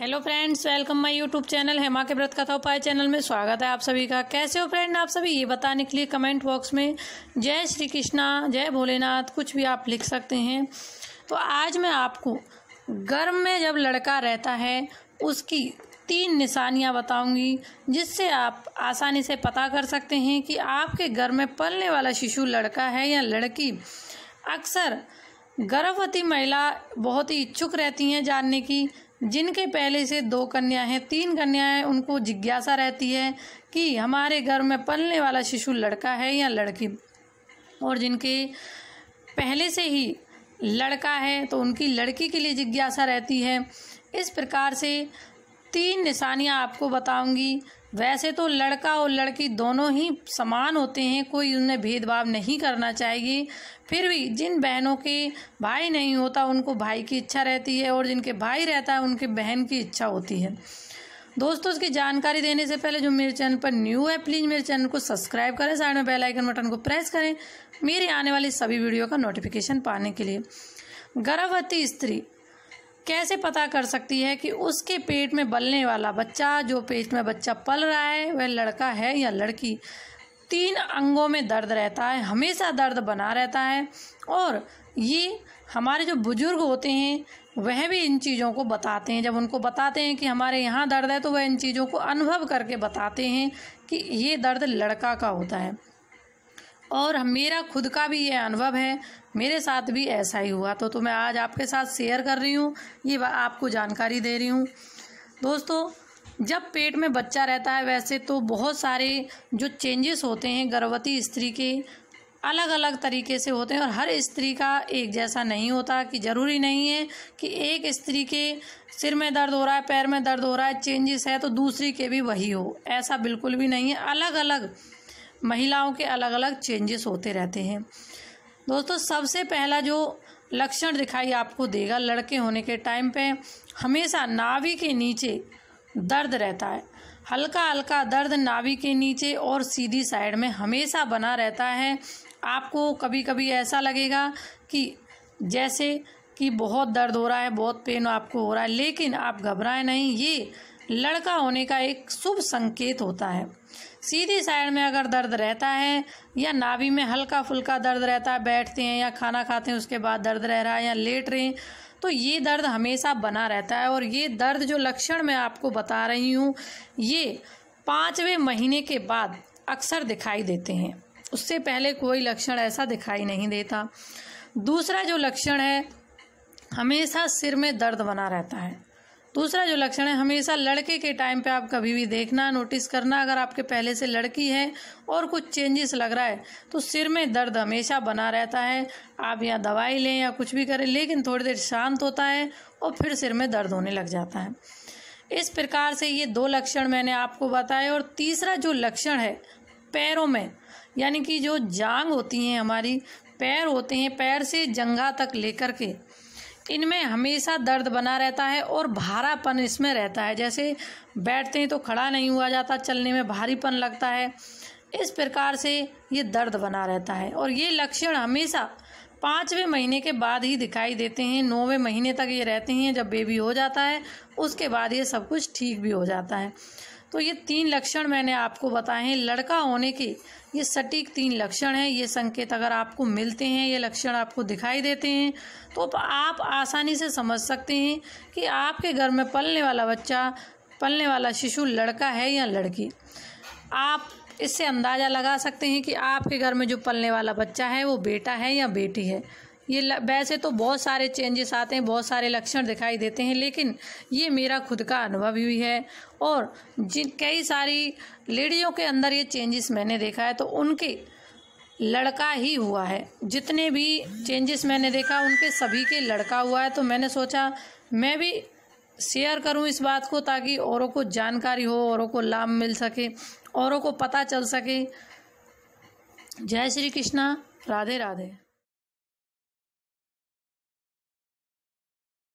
hello friends welcome my YouTube channel Hema के व्रत कथा उपाय चैनल में स्वागत है आप सभी का कैसे हो फ्रेंड आप सभी ये बताने के लिए कमेंट बॉक्स में जय श्री कृष्णा जय भोलेनाथ कुछ भी आप लिख सकते हैं तो आज मैं आपको गर्भ में जब लड़का रहता है उसकी तीन निशानियाँ बताऊंगी जिससे आप आसानी से पता कर सकते हैं कि आपके घर में पलने वाला शिशु लड़का है या लड़की अक्सर गर्भवती महिला बहुत ही इच्छुक रहती हैं जानने की जिनके पहले से दो कन्याएं तीन कन्याएं उनको जिज्ञासा रहती है कि हमारे घर में पलने वाला शिशु लड़का है या लड़की और जिनके पहले से ही लड़का है तो उनकी लड़की के लिए जिज्ञासा रहती है इस प्रकार से तीन निशानियाँ आपको बताऊंगी वैसे तो लड़का और लड़की दोनों ही समान होते हैं कोई उनमें भेदभाव नहीं करना चाहिए फिर भी जिन बहनों के भाई नहीं होता उनको भाई की इच्छा रहती है और जिनके भाई रहता है उनके बहन की इच्छा होती है दोस्तों इसकी जानकारी देने से पहले जो मेरे चैनल पर न्यू है प्लीज़ मेरे चैनल को सब्सक्राइब करें साइड में बेल आइकन बटन को प्रेस करें मेरी आने वाली सभी वीडियो का नोटिफिकेशन पाने के लिए गर्भवती स्त्री कैसे पता कर सकती है कि उसके पेट में बलने वाला बच्चा जो पेट में बच्चा पल रहा है वह लड़का है या लड़की तीन अंगों में दर्द रहता है हमेशा दर्द बना रहता है और ये हमारे जो बुज़ुर्ग होते हैं वह भी इन चीज़ों को बताते हैं जब उनको बताते हैं कि हमारे यहाँ दर्द है तो वह इन चीज़ों को अनुभव करके बताते हैं कि ये दर्द लड़का का होता है और मेरा खुद का भी ये अनुभव है मेरे साथ भी ऐसा ही हुआ तो तो मैं आज आपके साथ शेयर कर रही हूँ ये आपको जानकारी दे रही हूँ दोस्तों जब पेट में बच्चा रहता है वैसे तो बहुत सारे जो चेंजेस होते हैं गर्भवती स्त्री के अलग अलग तरीके से होते हैं और हर स्त्री का एक जैसा नहीं होता कि ज़रूरी नहीं है कि एक स्त्री के सिर में दर्द हो रहा है पैर में दर्द हो रहा है चेंजेस है तो दूसरी के भी वही हो ऐसा बिल्कुल भी नहीं है अलग अलग महिलाओं के अलग अलग चेंजेस होते रहते हैं दोस्तों सबसे पहला जो लक्षण दिखाई आपको देगा लड़के होने के टाइम पे हमेशा नाभि के नीचे दर्द रहता है हल्का हल्का दर्द नाभि के नीचे और सीधी साइड में हमेशा बना रहता है आपको कभी कभी ऐसा लगेगा कि जैसे कि बहुत दर्द हो रहा है बहुत पेन आपको हो रहा है लेकिन आप घबराएं नहीं ये लड़का होने का एक शुभ संकेत होता है सीधी साइड में अगर दर्द रहता है या नाभि में हल्का फुल्का दर्द रहता है बैठते हैं या खाना खाते हैं उसके बाद दर्द रह रहा है या लेट रहे हैं तो ये दर्द हमेशा बना रहता है और ये दर्द जो लक्षण मैं आपको बता रही हूँ ये पाँचवें महीने के बाद अक्सर दिखाई देते हैं उससे पहले कोई लक्षण ऐसा दिखाई नहीं देता दूसरा जो लक्षण है हमेशा सिर में दर्द बना रहता है दूसरा जो लक्षण है हमेशा लड़के के टाइम पे आप कभी भी देखना नोटिस करना अगर आपके पहले से लड़की है और कुछ चेंजेस लग रहा है तो सिर में दर्द हमेशा बना रहता है आप या दवाई लें या कुछ भी करें लेकिन थोड़ी देर शांत होता है और फिर सिर में दर्द होने लग जाता है इस प्रकार से ये दो लक्षण मैंने आपको बताए और तीसरा जो लक्षण है पैरों में यानी कि जो जांग होती हैं हमारी पैर होते हैं पैर से जंगा तक लेकर के इनमें हमेशा दर्द बना रहता है और भारापन इसमें रहता है जैसे बैठते हैं तो खड़ा नहीं हुआ जाता चलने में भारीपन लगता है इस प्रकार से ये दर्द बना रहता है और ये लक्षण हमेशा पाँचवें महीने के बाद ही दिखाई देते हैं नौवें महीने तक ये रहते हैं जब बेबी हो जाता है उसके बाद ये सब कुछ ठीक भी हो जाता है तो ये तीन लक्षण मैंने आपको बताए हैं लड़का होने के ये सटीक तीन लक्षण हैं ये संकेत अगर आपको मिलते हैं ये लक्षण आपको दिखाई देते हैं तो आप आसानी से समझ सकते हैं कि आपके घर में पलने वाला बच्चा पलने वाला शिशु लड़का है या लड़की आप इससे अंदाज़ा लगा सकते हैं कि आपके घर में जो पलने वाला बच्चा है वो बेटा है या बेटी है ये वैसे तो बहुत सारे चेंजेस आते हैं बहुत सारे लक्षण दिखाई देते हैं लेकिन ये मेरा खुद का अनुभव ही है और जिन कई सारी लेडीज़ों के अंदर ये चेंजेस मैंने देखा है तो उनके लड़का ही हुआ है जितने भी चेंजेस मैंने देखा उनके सभी के लड़का हुआ है तो मैंने सोचा मैं भी शेयर करूं इस बात को ताकि औरों को जानकारी हो औरों को लाभ मिल सके औरों को पता चल सके जय श्री कृष्णा राधे राधे